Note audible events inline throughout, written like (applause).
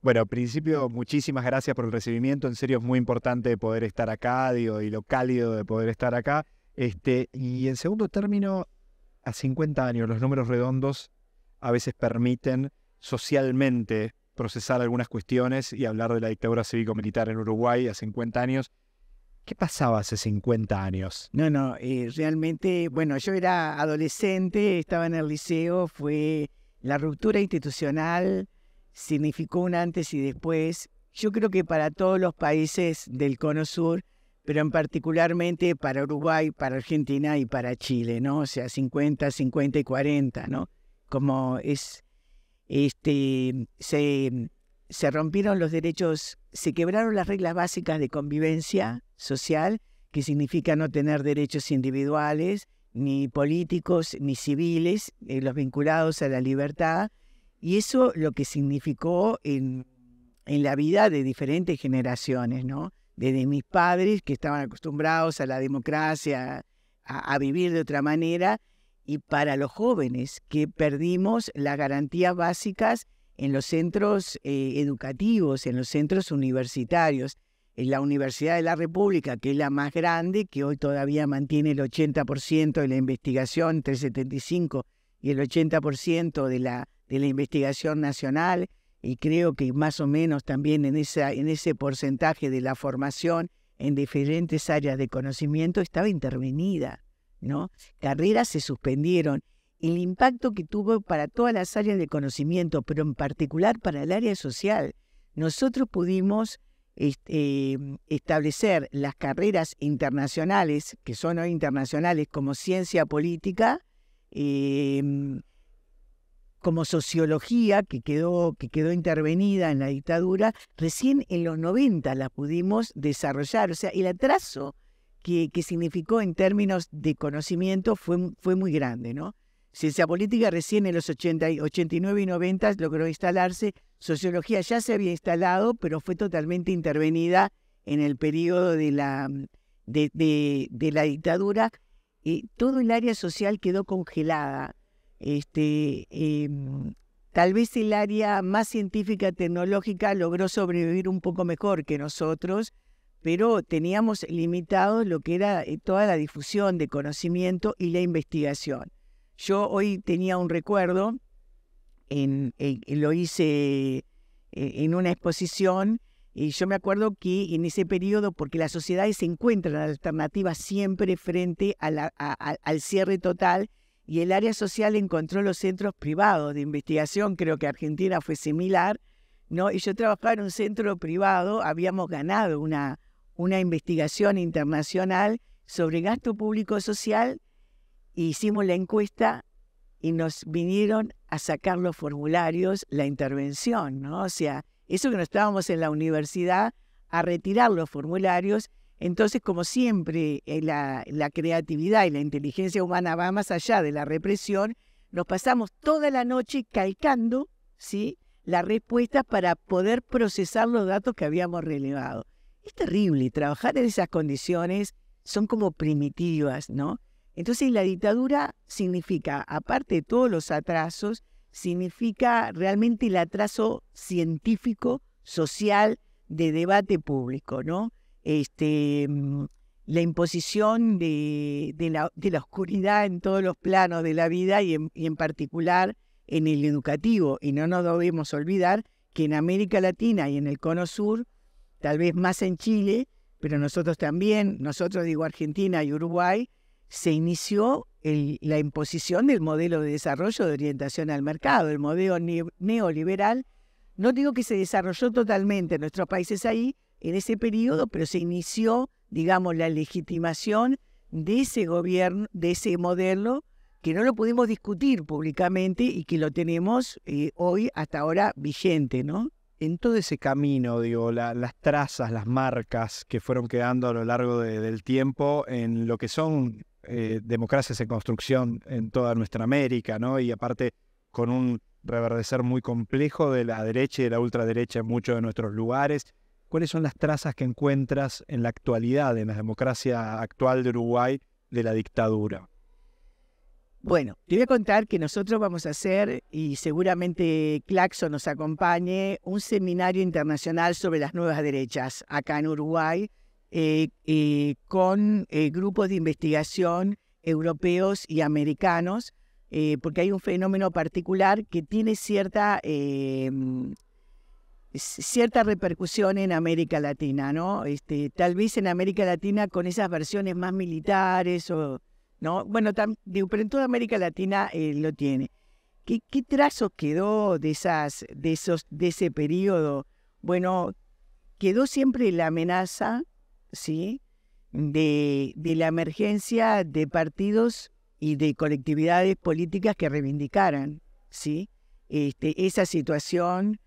Bueno, al principio, muchísimas gracias por el recibimiento. En serio, es muy importante poder estar acá, digo, y lo cálido de poder estar acá. Este, y en segundo término, a 50 años, los números redondos a veces permiten socialmente procesar algunas cuestiones y hablar de la dictadura cívico-militar en Uruguay a 50 años. ¿Qué pasaba hace 50 años? No, no, eh, realmente, bueno, yo era adolescente, estaba en el liceo, fue la ruptura institucional significó un antes y después, yo creo que para todos los países del Cono Sur, pero en particularmente para Uruguay, para Argentina y para Chile, ¿no? O sea, 50, 50 y 40, ¿no? Como es, este, se, se rompieron los derechos, se quebraron las reglas básicas de convivencia social, que significa no tener derechos individuales, ni políticos, ni civiles, eh, los vinculados a la libertad, y eso lo que significó en, la vida de diferentes generaciones, ¿no? Desde mis padres, que estaban acostumbrados a la democracia, a, vivir de otra manera, y para los jóvenes, que perdimos las garantías básicas en los centros eh, educativos, en los centros universitarios. En la Universidad de la República, que es la más grande, que hoy todavía mantiene el 80% de la investigación, entre el 75 y el 80% de la de la investigación nacional y creo que más o menos también en, en ese porcentaje de la formación en diferentes áreas de conocimiento estaba intervenida, ¿no? Carreras se suspendieron. El impacto que tuvo para todas las áreas de conocimiento, pero en particular para el área social. Nosotros pudimos este, establecer las carreras internacionales, que son hoy internacionales como ciencia política, eh, como sociología que quedó, que quedó intervenida en la dictadura, recién en los 90 la pudimos desarrollar. O sea, el atraso que, significó en términos de conocimiento fue, fue muy grande, ¿no? Ciencia política recién en los 89 y 90 logró instalarse, sociología ya se había instalado, pero fue totalmente intervenida en el periodo de la, de, la dictadura. y eh, todo el área social quedó congelada, este, em, tal vez el área más científica tecnológica logró sobrevivir un poco mejor que nosotros, pero teníamos limitado lo que era eh, toda la difusión de conocimiento y la investigación. Yo hoy tenía un recuerdo, lo hice eh, en una exposición, y yo me acuerdo que en ese periodo, porque las sociedades se encuentran alternativas siempre frente al cierre total, y el área social encontró los centros privados de investigación, creo que Argentina fue similar, ¿no? Y yo trabajaba en un centro privado, habíamos ganado una, investigación internacional sobre gasto público social, e hicimos la encuesta y nos vinieron a sacar los formularios, la intervención, ¿no? O sea, eso que no estábamos en la universidad, a retirar los formularios entonces, como siempre, eh, la, creatividad y la inteligencia humana va más allá de la represión, nos pasamos toda la noche calcando, las respuestas para poder procesar los datos que habíamos relevado. Es terrible, trabajar en esas condiciones son como primitivas, ¿no? Entonces la dictadura significa, aparte de todos los atrasos, significa realmente el atraso científico, social, de debate público, ¿no? este, mm, la imposición de, la, oscuridad en todos los planos de la vida y en, particular en el educativo. Y no nos debemos olvidar que en América Latina y en el Cono Sur, tal vez más en Chile, pero nosotros también, nosotros digo Argentina y Uruguay, se inició la imposición del modelo de desarrollo de orientación al mercado, el modelo neoliberal. No digo que se desarrolló totalmente en nuestros países ahí, en ese periodo, pero se inició, digamos, la legitimación de ese gobierno, de ese modelo, que no lo pudimos discutir públicamente y que lo tenemos eh, hoy hasta ahora vigente, ¿no? En todo ese camino, digo, las trazas, las marcas que fueron quedando a lo largo del tiempo en lo que son eh, democracias en construcción en toda nuestra América, ¿no? Y aparte con un reverdecer muy complejo de la derecha y de la ultraderecha en muchos de nuestros lugares ¿Cuáles son las trazas que encuentras en la actualidad, en la democracia actual de Uruguay, de la dictadura? Bueno, te voy a contar que nosotros vamos a hacer, y seguramente Claxo nos acompañe, un seminario internacional sobre las nuevas derechas acá en Uruguay, eh, eh, con eh, grupos de investigación europeos y americanos, porque hay un fenómeno particular que tiene cierta cierta repercusión en América Latina, ¿no? Este, tal vez en América Latina con esas versiones más militares o, ¿no? Bueno, pero en toda América Latina eh, lo tiene. ¿Qué, trazos quedó de, esas, de, esos, de ese periodo? Bueno, quedó siempre la amenaza, ¿sí? De, de la emergencia de partidos y de colectividades políticas que reivindicaran, ¿sí? Este, esa situación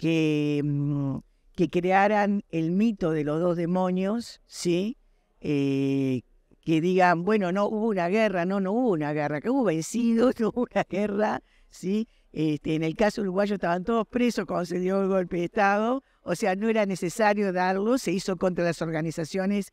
que, mm, que crearan el mito de los dos demonios, ¿sí? Eh, que digan, bueno, no hubo una guerra, no, no hubo una guerra, que hubo vencidos, (laughs) no hubo una guerra, ¿sí? Este, en el caso uruguayo estaban todos presos cuando se dio el golpe de Estado, o sea, no era necesario darlo, se hizo contra las organizaciones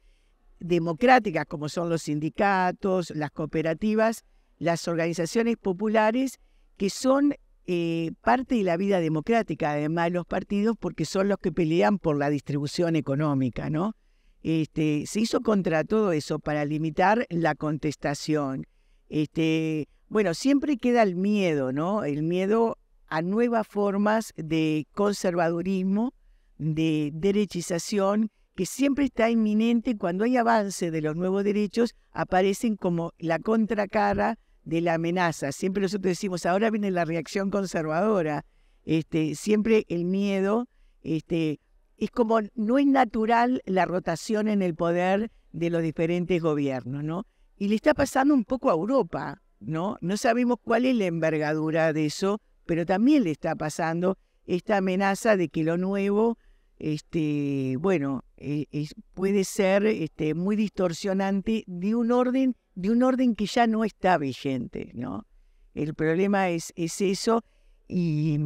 democráticas como son los sindicatos, las cooperativas, las organizaciones populares, que son eh, parte de la vida democrática, además, los partidos, porque son los que pelean por la distribución económica, ¿no? Este, se hizo contra todo eso para limitar la contestación. Este, bueno, siempre queda el miedo, ¿no? El miedo a nuevas formas de conservadurismo, de derechización, que siempre está inminente cuando hay avance de los nuevos derechos, aparecen como la contracara de la amenaza. Siempre nosotros decimos, ahora viene la reacción conservadora, este, siempre el miedo, este, es como no es natural la rotación en el poder de los diferentes gobiernos, ¿no? Y le está pasando un poco a Europa, ¿no? No sabemos cuál es la envergadura de eso, pero también le está pasando esta amenaza de que lo nuevo, este, bueno, e, puede ser este, muy distorsionante de un orden de un orden que ya no está vigente, ¿no? El problema es, es eso y,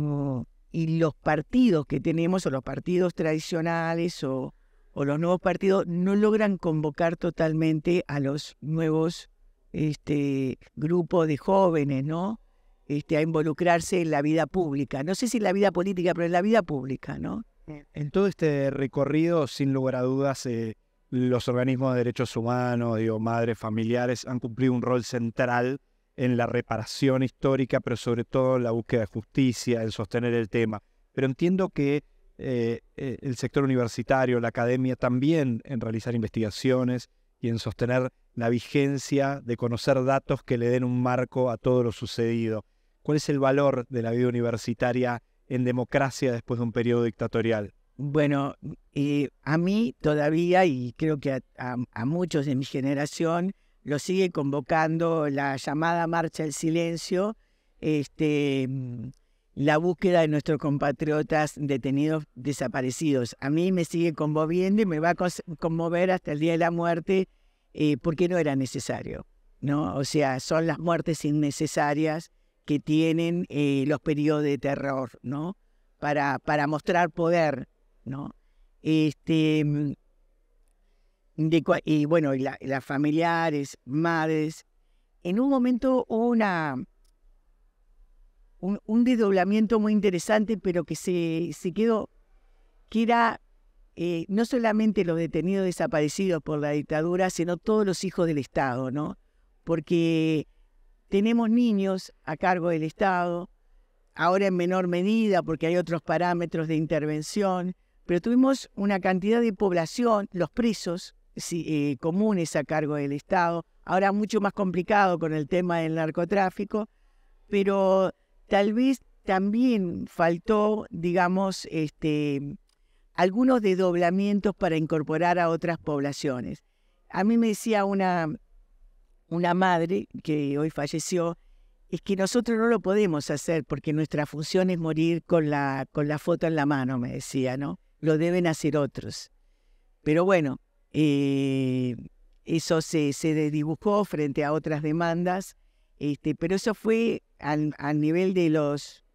y, los partidos que tenemos, o los partidos tradicionales o, los nuevos partidos, no logran convocar totalmente a los nuevos este, grupos de jóvenes, ¿no? Este, a involucrarse en la vida pública. No sé si en la vida política, pero en la vida pública, ¿no? En todo este recorrido, sin lugar a dudas, eh, los organismos de derechos humanos, digo, madres familiares, han cumplido un rol central en la reparación histórica, pero sobre todo en la búsqueda de justicia, en sostener el tema. Pero entiendo que eh, eh, el sector universitario, la academia también en realizar investigaciones y en sostener la vigencia de conocer datos que le den un marco a todo lo sucedido. ¿Cuál es el valor de la vida universitaria en democracia después de un periodo dictatorial? Bueno, eh, a mí todavía, y creo que a, muchos de mi generación, lo sigue convocando la llamada Marcha del Silencio, este, mm, la búsqueda de nuestros compatriotas detenidos, desaparecidos. A mí me sigue conmoviendo y me va a conmover hasta el día de la muerte, eh, porque no era necesario, ¿no? O sea, son las muertes innecesarias que tienen eh, los periodos de terror, ¿no? Para, para mostrar poder, ¿no? Este, mm, y bueno, las familiares, madres. En un momento hubo una, un, desdoblamiento muy interesante, pero que se, quedó, que era eh, no solamente los detenidos desaparecidos por la dictadura, sino todos los hijos del Estado, ¿no? Porque tenemos niños a cargo del Estado, ahora en menor medida porque hay otros parámetros de intervención, pero tuvimos una cantidad de población, los presos eh, comunes a cargo del Estado, ahora mucho más complicado con el tema del narcotráfico, pero tal vez también faltó, digamos, este, algunos desdoblamientos para incorporar a otras poblaciones. A mí me decía una, madre que hoy falleció, es que nosotros no lo podemos hacer porque nuestra función es morir con la, con la foto en la mano, me decía, ¿no? lo deben hacer otros. Pero bueno, eh, eso se, se dibujó frente a otras demandas, este, pero eso fue al, nivel de los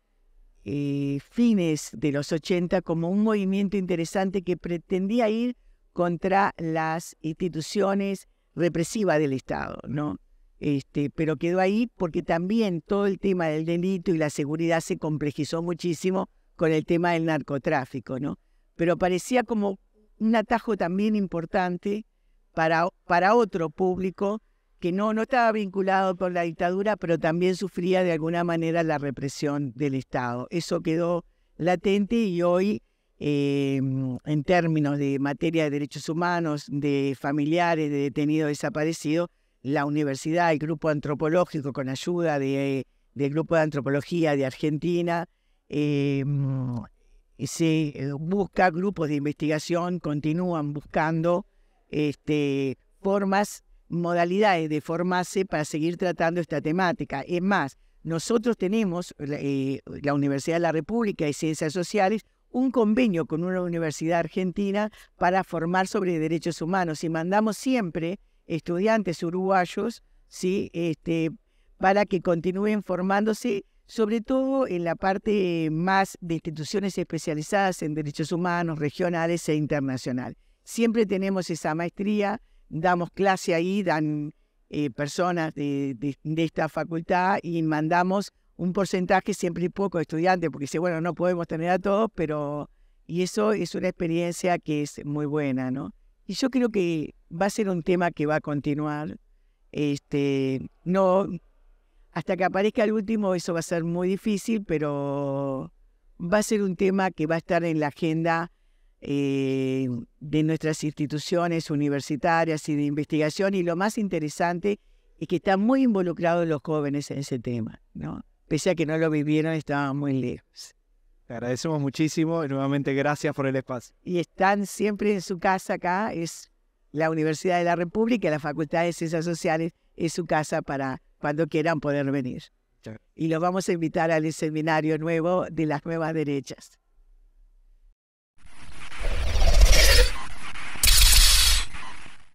eh, fines de los 80 como un movimiento interesante que pretendía ir contra las instituciones represivas del Estado, ¿no? Este, pero quedó ahí porque también todo el tema del delito y la seguridad se complejizó muchísimo con el tema del narcotráfico, ¿no? pero parecía como un atajo también importante para, para otro público que no, no estaba vinculado por la dictadura, pero también sufría de alguna manera la represión del Estado. Eso quedó latente y hoy, em, en términos de materia de derechos humanos, de familiares, de detenidos desaparecidos, la universidad, el grupo antropológico con ayuda de, del grupo de antropología de Argentina, em, se eh, busca grupos de investigación, continúan buscando este, formas, modalidades de formarse para seguir tratando esta temática. Es más, nosotros tenemos, eh, la Universidad de la República y Ciencias Sociales, un convenio con una universidad argentina para formar sobre derechos humanos y mandamos siempre estudiantes uruguayos este, para que continúen formándose sobre todo en la parte más de instituciones especializadas en derechos humanos, regionales e internacional. Siempre tenemos esa maestría, damos clase ahí, dan eh, personas de, esta facultad y mandamos un porcentaje siempre poco de estudiantes, porque dice, bueno, no podemos tener a todos, pero... Y eso es una experiencia que es muy buena, ¿no? Y yo creo que va a ser un tema que va a continuar. Este, no, hasta que aparezca el último, eso va a ser muy difícil, pero va a ser un tema que va a estar en la agenda eh, de nuestras instituciones universitarias y de investigación. Y lo más interesante es que están muy involucrados los jóvenes en ese tema, ¿no? Pese a que no lo vivieron, estaban muy lejos. Te agradecemos muchísimo y nuevamente gracias por el espacio. Y están siempre en su casa acá, es la Universidad de la República, la Facultad de Ciencias Sociales, es su casa para cuando quieran poder venir. Y los vamos a invitar al seminario nuevo de las nuevas derechas.